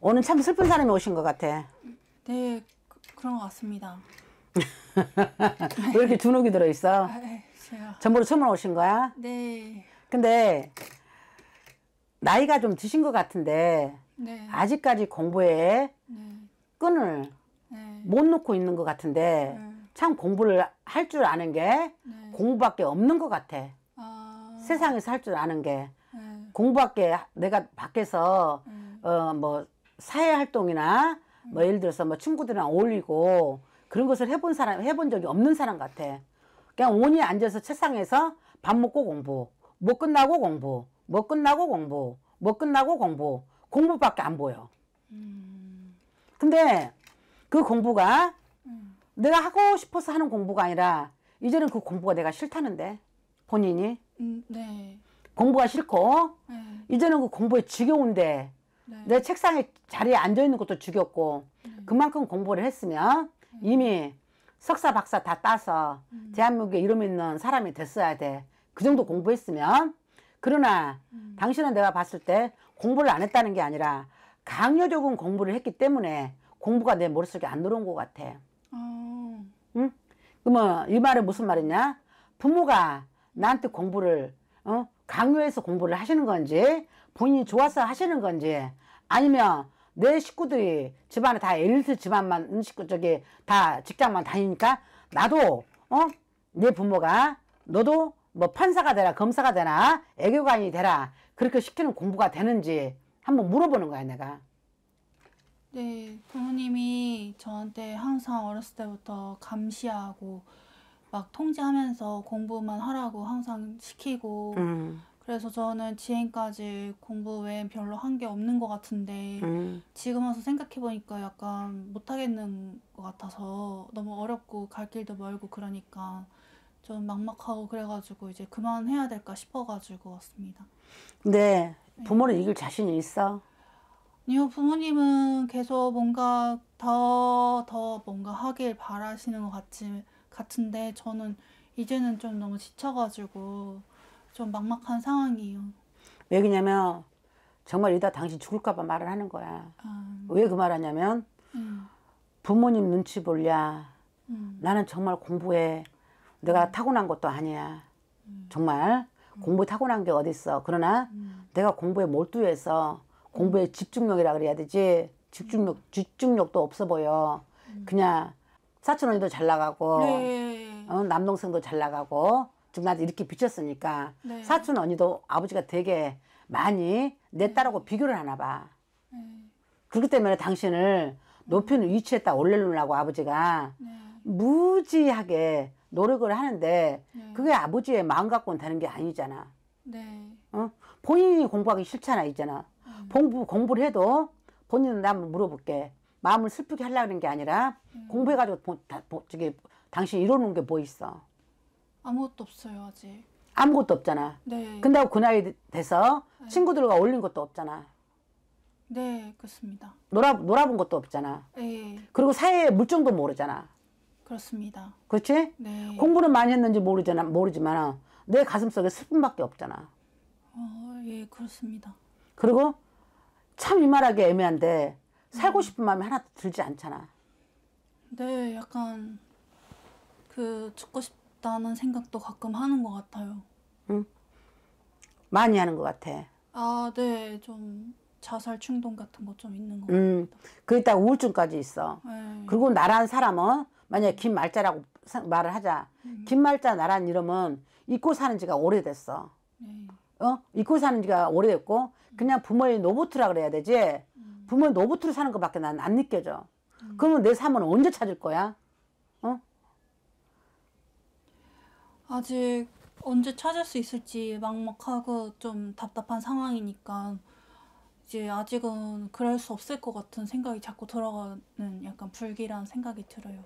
오늘 참 슬픈 사람이 오신 것 같아. 네, 그, 런것 같습니다. 왜 이렇게 주눅이 들어있어? 아, 네, 전부로 처음 오신 거야? 네. 근데 나이가 좀 드신 것 같은데 네. 아직까지 공부에 네. 끈을 네. 못 놓고 있는 것 같은데 네. 참 공부를 할 줄 아는 게 네. 공부밖에 없는 것 같아. 아... 세상에서 할 줄 아는 게 공부밖에 내가 밖에서 음. 어뭐 사회 활동이나 뭐 예를 들어서 뭐 친구들이랑 어울리고 그런 것을 해본 사람 해본 적이 없는 사람 같아. 그냥 온이 앉아서 책상에서 밥 먹고 공부, 뭐 끝나고 공부, 뭐 끝나고 공부, 뭐 끝나고 공부, 공부밖에 안 보여. 근데 그 공부가 음. 내가 하고 싶어서 하는 공부가 아니라 이제는 그 공부가 내가 싫다는데 본인이 음, 네. 공부가 싫고 네. 이제는 그 공부에 지겨운데 네. 내 책상에 자리에 앉아 있는 것도 죽였고 음. 그만큼 공부를 했으면 음. 이미 석사 박사 다 따서 음. 대한민국에 이름 있는 사람이 됐어야 돼. 그 정도 공부했으면 그러나 음. 당신은 내가 봤을 때 공부를 안 했다는 게 아니라 강요적인 공부를 했기 때문에 공부가 내 머릿속에 안 들어온 것 같아. 음. 응? 그러면 이 말은 무슨 말이냐? 부모가 나한테 공부를 어? 강요해서 공부를 하시는 건지 본인이 좋아서 하시는 건지 아니면 내 식구들이 집안에 다 엘리트 집안만 음, 식구 저기 다 직장만 다니니까 나도 어? 내 부모가 너도 뭐 판사가 되라 검사가 되나 애교관이 되라 그렇게 시키는 공부가 되는지 한번 물어보는 거야 내가 네 부모님이 저한테 항상 어렸을 때부터 감시하고 막 통제하면서 공부만 하라고 항상 시키고 음. 그래서 저는 지행까지 공부 외엔 별로 한 게 없는 것 같은데 음. 지금 와서 생각해 보니까 약간 못 하겠는 것 같아서 너무 어렵고 갈 길도 멀고 그러니까 좀 막막하고 그래가지고 이제 그만해야 될까 싶어가지고 왔습니다. 네, 부모를 이길 자신이 있어? 아니요, 부모님은 계속 뭔가 더 더 뭔가 하길 바라시는 것 같지. 같은데 저는 이제는 좀 너무 지쳐가지고 좀 막막한 상황이에요. 왜 그러냐면 정말 이다 당신 죽을까봐 말을 하는 거야. 아... 음. 왜그 말하냐면 음. 부모님 눈치 볼랴. 음. 나는 정말 공부해. 내가 음. 타고난 것도 아니야. 음. 정말 음. 공부 타고난 게 어딨어. 그러나 내가 공부에 몰두해서 공부에 집중력이라 그래야 되지. 집중력 집중력도 없어 보여. 그냥 사촌언니도 잘 나가고 네. 어, 남동생도 잘 나가고 지금 나한 이렇게 비쳤으니까 네. 사촌 언니도 아버지가 되게 많이 내 네. 딸하고 비교를 하나 봐. 네. 그렇기 때문에 당신을 높이는 위치에딱 올려놓으려고 아버지가 네. 무지하게 노력을 하는데 그게 아버지의 마음 갖고는 되는 게 아니잖아. 어? 본인이 공부하기 싫잖아 있잖아. 음. 공부 공부를 해도 본인은 나 한번 물어볼게. 마음을 슬프게 하려는 게 아니라 음. 공부해가지고 보, 다, 보, 저기 당신 이러는 이게뭐 있어? 아무것도 없어요 아직. 아무것도 없잖아. 네. 근데 그 나이 돼서 네. 친구들과 어울린 것도 없잖아. 네 그렇습니다. 놀아 놀아본 것도 없잖아. 네. 그리고 사회의 물정도 모르잖아. 그렇습니다. 그렇지? 네. 공부는 많이 했는지 모르잖아 모르지만 내 가슴 속에 슬픔밖에 없잖아. 어, 예 그렇습니다. 그리고 참 이 말하기 애매한데 살고 싶은 마음이 하나도 들지 않잖아. 네, 약간 그 죽고 싶다는 생각도 가끔 하는 것 같아요. 응? 많이 하는 것 같아. 아, 네, 좀 자살 충동 같은 거 좀 있는 것 음, 같아 그러다 우울증까지 있어. 에 네. 그리고 나란 사람은 어? 만약에 긴 말자라고 말을 하자. 음. 긴 말자 나란 이름은 잊고 사는 지가 오래됐어. 에 네. 어? 잊고 사는 지가 오래됐고 그냥 부모의 노보트라 그래야 되지. 부모의 노부트로 사는 것밖에 난 안 느껴져. 음. 그러면 내 삶은 언제 찾을 거야? 어? 아직 언제 찾을 수 있을지 막막하고 좀 답답한 상황이니까 이제 아직은 그럴 수 없을 것 같은 생각이 자꾸 들어가는 약간 불길한 생각이 들어요.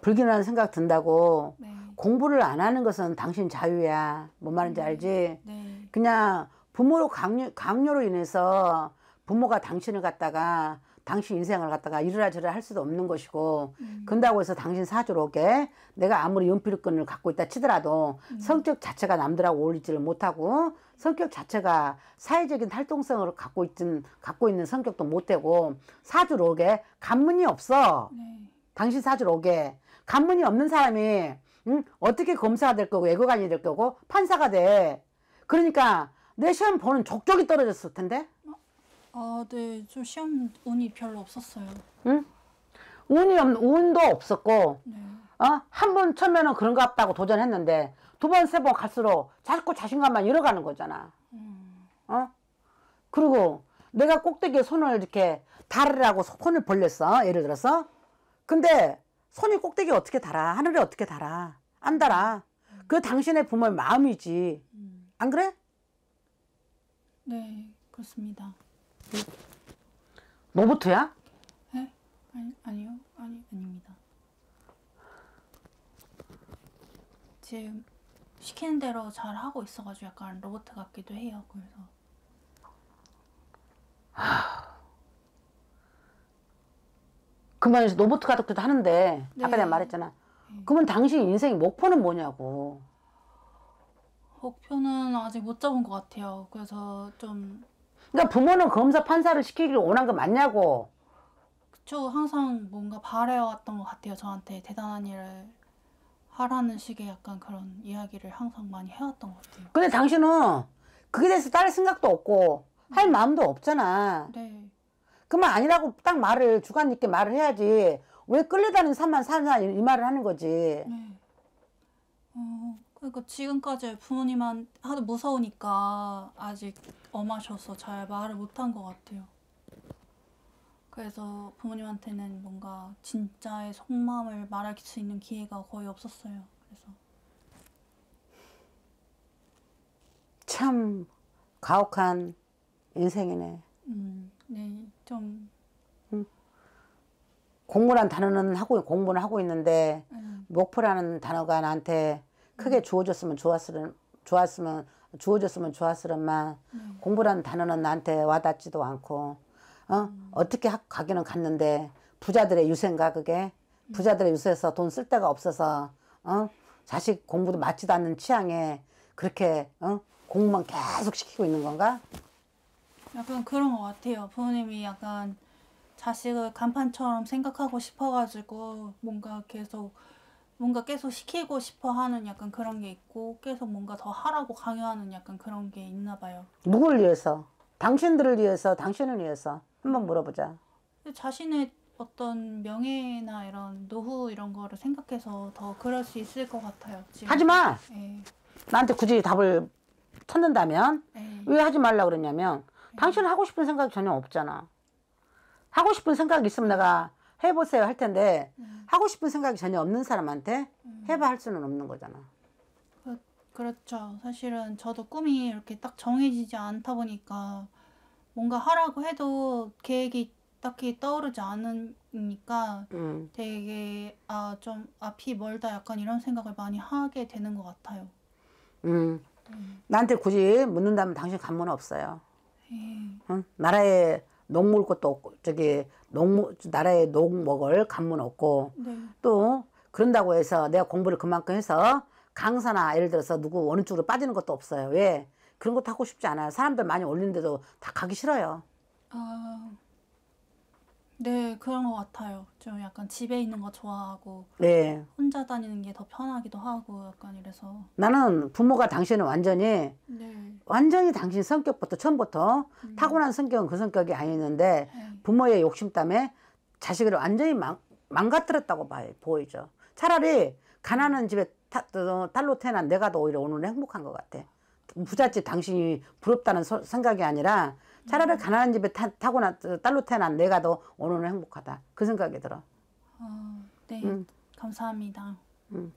불길한 생각 든다고 네. 공부를 안 하는 것은 당신 자유야. 뭔 말인지 음, 알지? 네. 그냥 부모로 강요, 강요로 인해서 부모가 당신을 갖다가 당신 인생을 갖다가 이러라저러라 할 수도 없는 것이고 음. 런다고 해서 당신 사주로게 내가 아무리 연필끈을 갖고 있다 치더라도 음. 성격 자체가 남들하고 어울리지를 못하고 성격 자체가 사회적인 활동성을 갖고 있든 갖고 있는 성격도 못되고 사주로게 간문이 없어 네. 당신 사주로게 간문이 없는 사람이 응? 어떻게 검사가 될 거고 외교관이될 거고 판사가 돼 그러니까 내 시험 보는 족적이 떨어졌을 텐데 아, 네. 좀 시험 운이 별로 없었어요. 응? 운이 없, 운도 없었고, 네. 어? 한 번 처음에는 그런 거 같다고 도전했는데, 두 번, 세 번 갈수록 자꾸 자신감만 잃어가는 거잖아. 음. 어? 그리고 내가 꼭대기에 손을 이렇게 달으라고 손을 벌렸어. 예를 들어서. 근데 손이 꼭대기 어떻게 달아? 하늘에 어떻게 달아? 안 달아. 음. 그 당신의 부모의 마음이지. 음. 안 그래? 네, 그렇습니다. 로보트야? 에? 네? 아니, 아니요. 아니, 아닙니다. 지금 시키는 대로 잘 하고 있어가지고 약간 로봇 같기도 해요. 그래서. 그 말에서 로봇 같기도 하는데 네. 아까 내가 네. 말했잖아. 네. 그러면 당신 인생 목표는 뭐냐고. 목표는 아직 못 잡은 것 같아요. 그래서 좀 그러니까 부모는 검사 판사를 시키기를 원한 거 맞냐고. 그쵸. 항상 뭔가 바래왔던 것 같아요. 저한테 대단한 일을 하라는 식의 약간 그런 이야기를 항상 많이 해왔던 것 같아요. 근데 당신은 그게 대해서 딸 생각도 없고 할 음. 마음도 없잖아. 네. 그만 아니라고 딱 말을 주관 있게 말을 해야지. 왜 끌려다니는 산만 사냐 이 말을 하는 거지. 네. 어, 그러니까 지금까지 부모님한 하도 무서우니까 아직 엄하셔서 잘 말을 못한 것 같아요. 그래서 부모님한테는 뭔가 진짜의 속마음을 말할 수 있는 기회가 거의 없었어요. 그래서 참 가혹한 인생이네. 음, 네, 좀 음. 공부란 단어는 하고 공부는 하고 있는데 음. 목표라는 단어가 나한테 크게 음. 주어졌으면 좋았으면 좋았으면 주어졌으면 좋았을 엄만 음. 공부라는 단어는 나한테 와닿지도 않고 어 음. 어떻게 학, 가기는 갔는데 부자들의 유세인가 그게 음. 부자들의 유세에서 돈 쓸 데가 없어서 어 자식 공부도 맞지도 않는 취향에 그렇게 어 공부만 계속 시키고 있는 건가? 약간 그런 것 같아요. 부모님이 약간 자식을 간판처럼 생각하고 싶어가지고 뭔가 계속 뭔가 계속 시키고 싶어 하는 약간 그런 게 있고 계속 뭔가 더 하라고 강요하는 약간 그런 게 있나 봐요. 누굴 위해서? 당신들을 위해서, 당신을 위해서 한번 물어보자. 자신의 어떤 명예나 이런 노후 이런 거를 생각해서 더 그럴 수 있을 것 같아요. 지금. 하지 마. 네. 예. 나한테 굳이 답을 찾는다면 네. 왜 하지 말라 그러냐면 네. 당신은 하고 싶은 생각이 전혀 없잖아. 하고 싶은 생각이 있으면 내가 해보세요 할 텐데 음. 하고 싶은 생각이 전혀 없는 사람한테 음. 해봐 할 수는 없는 거잖아. 그, 그렇죠. 사실은 저도 꿈이 이렇게 딱 정해지지 않다 보니까 뭔가 하라고 해도 계획이 딱히 떠오르지 않으니까 음. 되게 아 좀 앞이 멀다 약간 이런 생각을 많이 하게 되는 것 같아요. 음. 음. 나한테 굳이 묻는다면 당신 관문 없어요. 예. 응? 나라에 농물 것도 없고 저기 농 나라의 농 먹을 간문 없고 네. 또 그런다고 해서 내가 공부를 그만큼 해서 강사나 예를 들어서 누구 어느 쪽으로 빠지는 것도 없어요. 왜 그런 것도 하고 싶지 않아요. 사람들 많이 올리는데도 다 가기 싫어요. 아... 네, 그런 것 같아요. 좀 약간 집에 있는 거 좋아하고 네. 혼자 다니는 게 더 편하기도 하고 약간 이래서 나는 부모가 당신을 완전히 네. 완전히 당신 성격부터 처음부터 음. 타고난 성격은 그 성격이 아니는데 었에 네. 부모의 욕심 때문에 자식을 완전히 망, 망가뜨렸다고 봐요, 보이죠. 차라리 가난한 집에 타, 어, 딸로 태어난 내가 더 오히려 오늘 행복한 것 같아. 부잣집 당신이 부럽다는 소, 생각이 아니라 차라리 가난한 집에 타, 타고나 딸로 태어난 내가 더 오늘은 행복하다. 그 생각이 들어. 어, 네. 음. 감사합니다. 음.